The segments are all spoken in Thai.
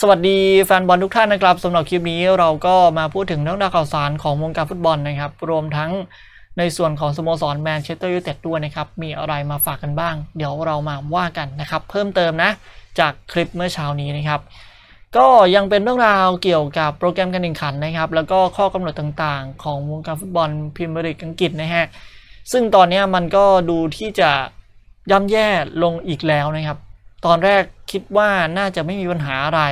สวัสดี แฟนบอลทุกท่านนะครับสำหรับคลิปนี้เราก็มาพูดถึงเรื่องราวข่าวสารของวงการฟุตบอลนะครับ รวมทั้งในส่วนของสโมสร แมนเชสเตอร์ยูไนเต็ดด้วยนะครับ มีอะไรมาฝากกันบ้าง เดี๋ยวเรามาว่ากันนะครับ เพิ่มเติมนะ จากคลิปเมื่อเช้านี้นะครับ ก็ยังเป็นเรื่องราวเกี่ยวกับโปรแกรมการแข่งขันนะครับ แล้วก็ข้อกำหนดต่างๆ ของวงการฟุตบอลพรีเมียร์ลีกอังกฤษนะฮะซึ่งตอนนี้มันก็ดูที่จะย่ำแย่ลงอีกแล้วนะครับตอนแรกคิดว่าน่าจะไม่มีปัญหาอะไร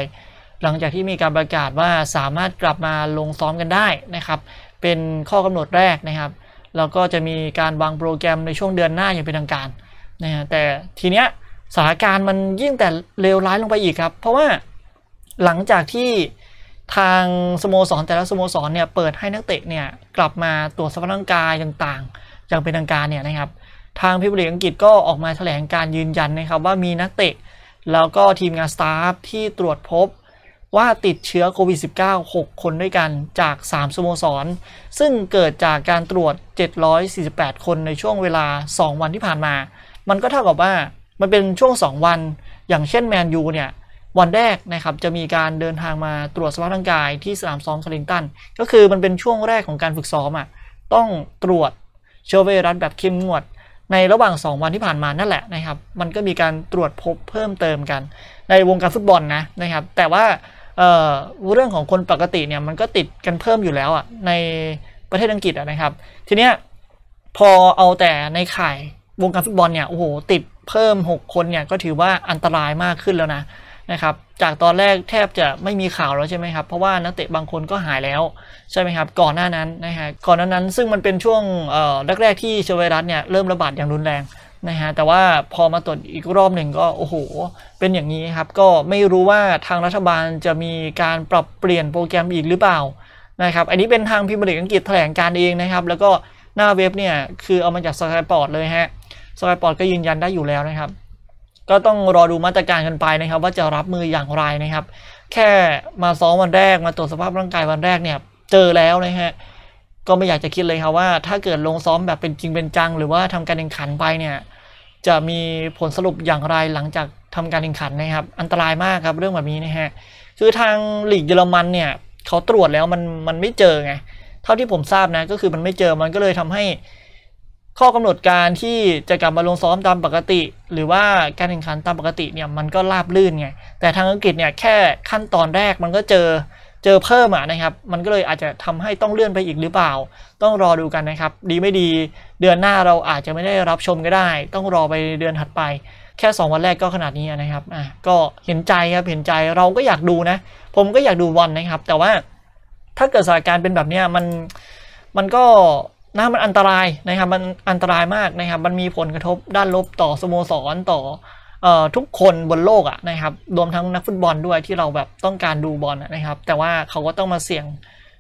หลังจากที่มีการประกาศว่าสามารถกลับมาลงซ้อมกันได้นะครับ เป็นข้อกำหนดแรกนะครับแล้วก็จะมีการวางโปรแกรมในช่วงเดือนหน้าอย่างเป็นทางการนะฮะแต่ทีเนี้ยสถานการณ์มันยิ่งแต่เลวร้ายลงไปอีกครับ เพราะว่าหลังจากที่ทางสโมสรแต่ละสโมสรเนี่ยเปิดให้นักเตะเนี่ยกลับมาตรวจสภาพร่างกายต่างๆอย่างเป็นทางการเนี่ยนะครับทางพิบลีอังกฤษก็ออกมาแถลงการยืนยันนะครับว่ามีนักเตะ แล้วก็ทีมงานสตาฟที่ตรวจพบว่าติดเชื้อโควิด -19 6 คนด้วยกันจาก 3 สโมสร ซึ่งเกิดจากการตรวจ 748 คนในช่วงเวลา 2 วันที่ผ่านมา มันก็เท่ากับว่ามันเป็นช่วง 2 วันอย่างเช่นแมนยูเนี่ยวันแรกนะครับจะมีการเดินทางมาตรวจสภาพร่างกายที่สนามซ้อมสลิงตันก็คือมันเป็นช่วงแรกของการฝึกซ้อมอะ่ะต้องตรวจเชื้อไวรัสแบบเข้มงวดในระหว่าง 2 วันที่ผ่านมานั่นแหละนะครับมันก็มีการตรวจพบเพิ่มเติมกัน ในวงการฟุตบอลนะนะครับ แต่ว่าเเรื่องของคนปกติเนี่ยมันก็ติดกันเพิ่มอยู่แล้วอะ่ะในประเทศอังกฤษนะครับ ทีเนี้ยพอเอาแต่ในข่ายวงการฟุตบอลเนี่ยโอ้โหติดเพิ่ม 6 คนเนี่ยก็ถือว่าอันตรายมากขึ้นแล้วนะนะครับจากตอนแรกแทบจะไม่มีข่าวแล้วใช่ไหมครับเพราะว่านักเตะบางคนก็หายแล้วใช่ไหมครับ ก่อนหน้านั้นนะฮะก่อนหน้านั้นซึ่งมันเป็นช่วงแรกๆที่เชื้อไวรัสเนี่ยเริ่มระบาดอย่างรุนแรงนะฮะแต่ว่าพอมาตรวจอีกรอบหนึ่งก็โอ้โหเป็นอย่างนี้ครับก็ไม่รู้ว่าทางรัฐบาลจะมีการปรับเปลี่ยนโปรแกรมอีกหรือเปล่านะครับอันนี้เป็นทางพิมพ์บริอังกฤษแถลงการเองนะครับแล้วก็หน้าเว็บเนี่ยคือเอามาจากสกายปอร์ตเลยฮะสกายปอร์ตก็ยืนยันได้อยู่แล้วนะครับก็ต้องรอดูมาตรการกันไปนะครับ ว่าจะรับมืออย่างไรนะครับ แค่มาซ้อมวันแรกมาตรวจสภาพร่างกายวันแรกเนี่ยเจอแล้วนะฮะก็ไม่อยากจะคิดเลยครับว่าถ้าเกิดลงซ้อมแบบเป็นจริงเป็นจัง หรือว่าทำการแข่งขันไปเนี่ยจะมีผลสรุปอย่างไรหลังจากทำการแข่งขันนะครับ อันตรายมากครับเรื่องแบบนี้นะฮะคือทางหลีกเยอรมันเนี่ยเขาตรวจแล้วมันมันไม่เจอไงเท่าที่ผมทราบนะก็คือมันไม่เจอมันก็เลยทำให้ข้อกำหนดการที่จะกลับมาลงซ้อมตามปกติ หรือว่าการแข่งขันตามปกติเนี่ยมันก็ราบลื่นไงแต่ทางอังกฤษเนี่ยแค่ขั้นตอนแรกมันก็เจอเจอเพิ่มอ่ะนะครับ มันก็เลยอาจจะทำให้ต้องเลื่อนไปอีกหรือเปล่า ต้องรอดูกันนะครับ ดีไม่ดีเดือนหน้าเราอาจจะไม่ได้รับชมก็ได้ ต้องรอไปเดือนถัดไป แค่ 2 วันแรกก็ขนาดนี้นะครับอ่ะก็เห็นใจครับเห็นใจเราก็อยากดูนะ ผมก็อยากดูวันนะครับ แต่ว่าถ้าเกิดสถานการณ์เป็นแบบนี้มันมันก็นะมันอันตรายนะครับมันอันตรายมากนะครับมันมีผลกระทบด้านลบต่อสโมสรต่อทุกคนบนโลกอะนะครับรวมทั้งนักฟุตบอลด้วยที่เราแบบต้องการดูบอลนะครับแต่ว่าเขาก็ต้องมาเสี่ยง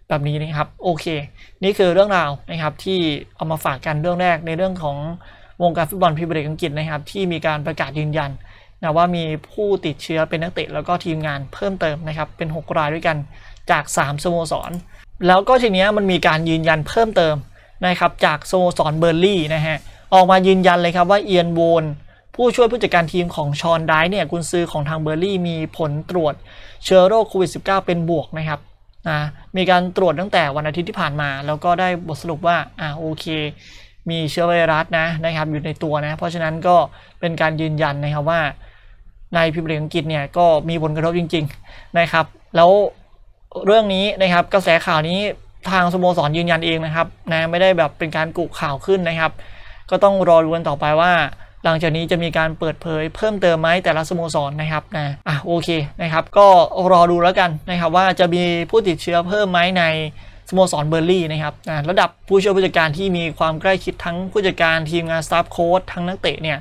แบบนี้นะครับโอเค นี่คือเรื่องราวนะครับที่เอามาฝากกันเรื่องแรกในเรื่องของวงการฟุตบอลพิม์เบรกอังกฤษนะครับที่มีการประกาศยืนยันนะว่ามีผู้ติดเชื้อเป็นนักเตะแล้วก็ทีมงานเพิ่มเติมนะครับเป็น6รายด้วยกันจาก 3สโมสรแล้วก็ทีนี้มันมีการยืนยันเพิ่มเติมนะครับจากโซสอนเบอร์ลี่นะฮะออกมายืนยันเลยครับว่าเอียนโวนผู้ช่วยผู้จัดการทีมของชอนได้เนี่ยกุนซือของทางเบอร์ลี่มีผลตรวจเชื้อโรคโควิด -19 เป็นบวกนะครับนะมีการตรวจตั้งแต่วันอาทิตย์ที่ผ่านมาแล้วก็ได้บทสรุปว่าอ่าโอเค มีเชื้อไวรัสนะนะครับอยู่ในตัวนะเพราะฉะนั้นก็เป็นการยืนยันนะครับว่า ในพิมพ์ียงกิจเนี่ยก็มีผลกระทบจริง ๆนะครับ แล้วเรื่องนี้นะครับกระแสข่าวนี้ทางสโมสรยืนยันเองนะครับนะไม่ได้แบบเป็นการกุข่าวขึ้นนะครับ ก็ต้องรอดูกันต่อไปว่า หลังจากนี้จะมีการเปิดเผยเพิ่มเติมไหมแต่ละสโมสรนะครับนะอ่ะโอเคนะครับ ก็รอดูแล้วกันนะครับ ว่าจะมีผู้ติดเชื้อเพิ่มไหมในสโมสรเบอร์ลี่นะครับ ระดับผู้ช่วยผู้จัดการที่มีความใกล้ชิดทั้งผู้จัดการทีมงานสตาฟโค้ดทั้งนักเตะเนี่ย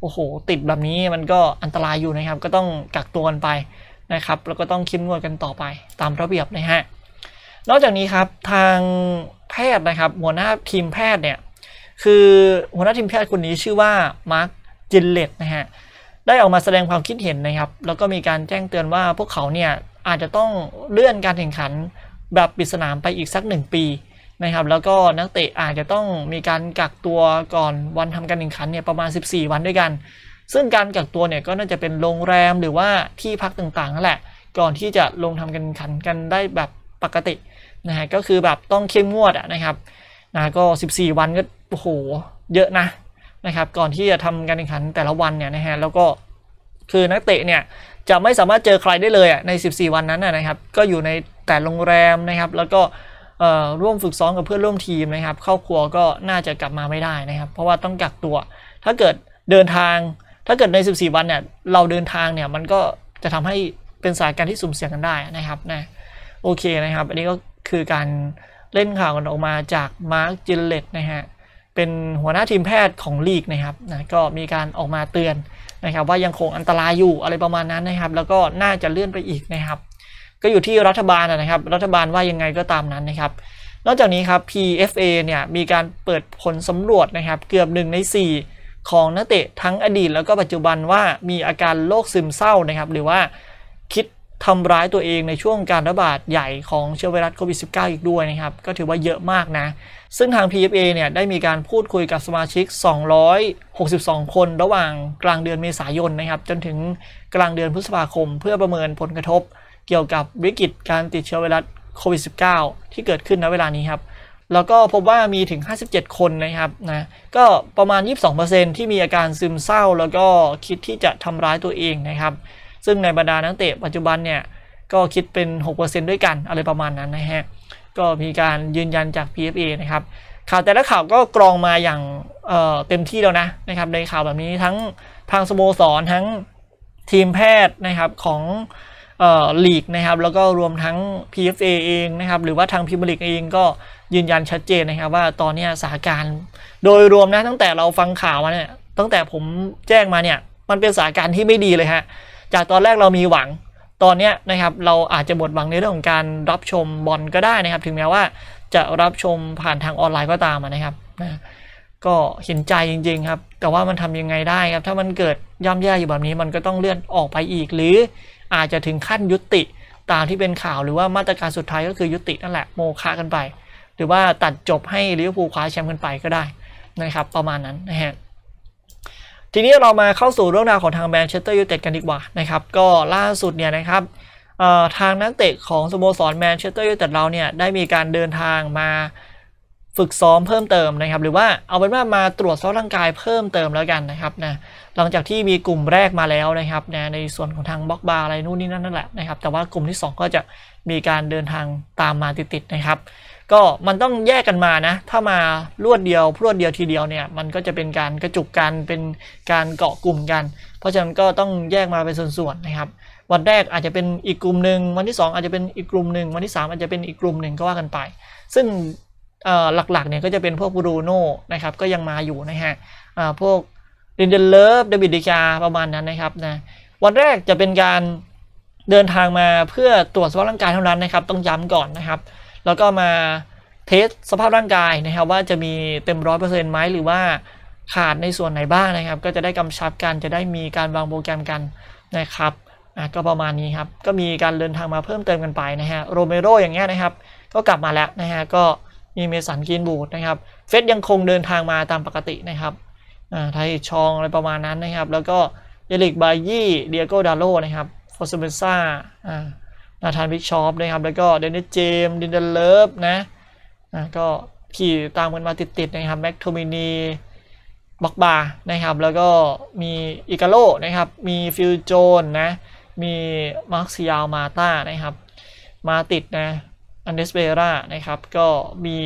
โอ้โห ติดแบบนี้มันก็อันตรายอยู่นะครับ ก็ต้องกักตัวกันไปนะครับ แล้วก็ต้องคิดมงวดกันต่อไปตามระเบียบนะฮะนอกจากนี้ครับทางแพทย์นะครับ หัวหน้าทีมแพทย์เนี่ยคือหัวหน้าทีมแพทย์คนนี้ชื่อว่ามาร์คจินเลตนะฮะได้ออกมาแสดงความคิดเห็นนะครับ แล้วก็มีการแจ้งเตือนว่าพวกเขาเนี่ยอาจจะต้องเลื่อนการแข่งขันแบบปิดสนามไปอีกสัก 1 ปีนะครับ แล้วก็นักเตะอาจจะต้องมีการกักตัวก่อนวันทำการแข่งขันเนี่ยประมาณ 14 วันด้วยกัน ซึ่งการกักตัวเนี่ยก็น่าจะเป็นโรงแรมหรือว่าที่พักต่าง ๆ นั่นแหละ ก่อนที่จะลงทำการแข่งขันกันได้แบบปกตินะฮะก็คือแบบต้องเข้มงวดอะนะครับนะก็ 14 วันก็โอ้โหเยอะนะนะครับ ก่อนที่จะทำการแข่งขันแต่ละวันเนี่ยนะฮะแล้วก็คือนักเตะเนี่ยจะไม่สามารถเจอใครได้เลยใน 14 วันนั้นนะครับ ก็อยู่ในแต่โรงแรมนะครับ แล้วก็ร่วมฝึกซ้อมกับเพื่อนร่วมทีมนะครับ ครอบครัวก็น่าจะกลับมาไม่ได้นะครับ เพราะว่าต้องกักตัว ถ้าเกิดเดินทาง ถ้าเกิดใน 14 วันเนี่ยเราเดินทางเนี่ยมันก็จะทำให้เป็นสายการที่สุ่มเสี่ยงกันได้นะครับนะโอเคนะครับอันนี้ก็คือการเล่นข่าวกันออกมาจากมาร์คจิลเลตนะฮะเป็นหัวหน้าทีมแพทย์ของลีกนะครับนะก็มีการออกมาเตือนนะครับว่ายังคงอันตรายอยู่อะไรประมาณนั้นนะครับแล้วก็น่าจะเลื่อนไปอีกนะครับก็อยู่ที่รัฐบาลนะครับ รัฐบาลว่ายังไงก็ตามนั้นนะครับนอกจากนี้ครับ PFA เนี่ยมีการเปิดผลสำรวจนะครับเกือบ1ใน 4 ของนักเตะทั้งอดีตแล้วก็ปัจจุบันว่ามีอาการโรคซึมเศร้านะครับหรือว่าทำร้ายตัวเองในช่วงการระบาดใหญ่ของเชื้อไวรัสโควิด -19 อีกด้วยนะครับ ก็ถือว่าเยอะมากนะ ซึ่งทาง PFA เนี่ยได้มีการพูดคุยกับสมาชิก 262 คนระหว่างกลางเดือนเมษายนนะครับ จนถึงกลางเดือนพฤษภาคมเพื่อประเมินผลกระทบ เกี่ยวกับวิกฤตการติดเชื้อไวรัสโควิด -19 ที่เกิดขึ้นณเวลานี้ครับ แล้วก็พบว่ามีถึง 57 คนนะครับนะก็ประมาณ 22%ที่มีอาการซึมเศร้า แล้วก็คิดที่จะทำร้ายตัวเองนะครับซึ่งในบรรดานักเตะปัจจุบันเนี่ยก็คิดเป็น 6%ด้วยกันอะไรประมาณนั้น นะฮะ ก็มีการยืนยันจาก PFA นะครับ ข่าวแต่ละข่าวก็กรองมาอย่างเเต็มที่แล้วนะนะครับในข่าวแบบนี้ทั้งทางสโมสรทั้งทีมแพทย์นะครับของลีกนะครับ แล้วก็รวมทั้ง PFA เองนะครับ หรือว่าทางพิมลิกเองก็ยืนยันชัดเจนนะครับ ว่าตอนนี้สถานการณ์โดยรวมนะ ตั้งแต่เราฟังข่าวมาเนี่ย ตั้งแต่ผมแจ้งมาเนี่ย มันเป็นสถานการณ์ที่ไม่ดีเลยฮะจากตอนแรกเรามีหวัง ตอนนี้นะครับเราอาจจะหมดหวังในเรื่องของการรับชมบอลก็ได้นะครับ ถึงแม้ว่า จะรับชมผ่านทางออนไลน์ก็ตามนะครับนะก็เห็นใจจริงๆครับแต่ว่ามันทำยังไงได้ครับถ้ามันเกิดย่ำแย่อยู่แบบนี้มันก็ต้องเลื่อนออกไปอีก หรืออาจจะถึงขั้นยุติตามที่เป็นข่าวหรือว่ามาตรการสุดท้ายก็คือยุติ นั่นแหละโมฆะกันไปหรือว่าตัดจบให้ลิเวอร์พูลคว้าแชมป์กันไปก็ได้นะครับ ประมาณนั้นนะฮะทีนี้เรามาเข้าสู่เรื่องราวของทางแมนเชสเตอร์ยูไนเต็ดกันดีกว่านะครับก็ล่าสุดเนี่ยนะครับทางนักเตะของสโมสรแมนเชสเตอร์ยูไนเต็ดเราเนี่ยได้มีการเดินทางมาฝึกซ้อมเพิ่มเติมนะครับหรือว่าเอาเป็นว่ามาตรวจสอบร่างกายเพิ่มเติมแล้วกันนะครับนะหลังจากที่มีกลุ่มแรกมาแล้วนะครับนะในส่วนของทางบล็อกบาร์อะไรนู่นนี่นั่นนั่นแหละนะครับแต่ว่ากลุ่มที่ 2 ก็จะมีการเดินทางตามมาติดๆนะครับก็มันต้องแยกกันมานะถ้ามารวดเดียวพรวดเดียวทีเดียวเนี่ยมันก็จะเป็นการกระจุกกัน เป็นการเกาะกลุ่มกัน เพราะฉะนั้นก็ต้องแยกมาเป็นส่วนๆนะครับ วันแรกอาจจะเป็นอีกกลุ่มหนึ่งวันที่ 2 อาจจะเป็นอีกกลุ่มหนึ่งวันที่ 3 อาจจะเป็นอีกกลุ่มหนึ่งก็ว่ากันไป ซึ่งหลักๆเนี่ยก็จะเป็นพวกบรูโน่นะครับก็ยังมาอยู่นะฮะพวกรดนเดลเลิฟเดวิดดิชาประมาณนั้นนะครับนะวันแรกจะเป็นการเดินทางมาเพื่อตรวจสภาพร่างกายเท่านั้นนะครับ ต้องย้ำก่อนนะครับแล้วก็มาเทสสภาพร่างกายนะครับ ว่าจะมีเต็มร้อยเปอร์เซ็นต์ไหมหรือว่าขาดในส่วนไหนบ้างนะครับ ก็จะได้กำชับกัน จะได้มีการวางโปรแกรมกันนะครับอ่ะก็ประมาณนี้ครับก็มีการเดินทางมาเพิ่มเติมกันไปนะฮะโรเมโรอย่างเงี้ยนะครับ ก็กลับมาแล้วนะฮะก็มีเมสันกินบูดนะครับเฟสยังคงเดินทางมาตามปกตินะครับอ่าไทยชองอะไรประมาณนั้นนะครับ แล้วก็เยลิกบายี่เดียโกดาโลนะครับฟอสเบซ่าอ่านาธานวิกชอปนะครับแล้วก็เดนนิสเจมดินเดเลิฟนะนะก็ขี่ตามกันมาติดๆนะครับแม็กโทมินีบักบานะครับแล้วก็มีอิกาโลนะครับมีฟิลโจนนะมีมาร์คซิยามาตานะครับมาติดนะอันเดสเบรานะครับก็มี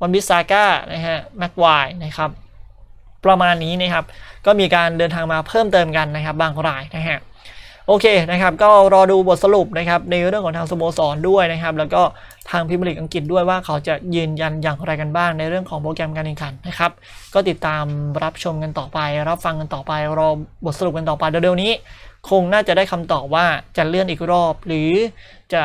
วันบิซาก้านะฮะแม็กไวนะครับประมาณนี้นะครับก็มีการเดินทางมาเพิ่มเติมกันนะครับบางรายนะฮะโอเคนะครับก็รอดูบทสรุปนะครับในเรื่องของทางสโมสรด้วยนะครับ แล้วก็ทางพิมลิกอังกฤษด้วยว่าเขาจะยืนยันอย่างไรกันบ้าง ในเรื่องของโปรแกรมการแข่งขันนะครับ ก็ติดตามรับชมกันต่อไป รับฟังกันต่อไปรอบทสรุปกันต่อไปเดี๋ยวนี้ คงน่าจะได้คำตอบว่าจะเลื่อนอีกรอบ หรือจะ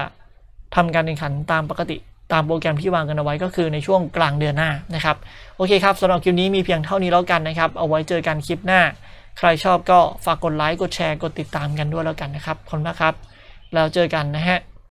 ทำการแข่งขันตามปกติตามโปรแกรมที่วางกันเอาไว้ ก็คือในช่วงกลางเดือนหน้านะครับโอเคครับสำหรับคลิปนี้มีเพียงเท่านี้แล้วกันนะครับเอาไว้เจอกันคลิปหน้าใครชอบก็ฝากกดไลค์ กดแชร์ กดติดตามกันด้วยแล้วกันนะครับขอบคุณมากครับ แล้วเจอกันนะฮะ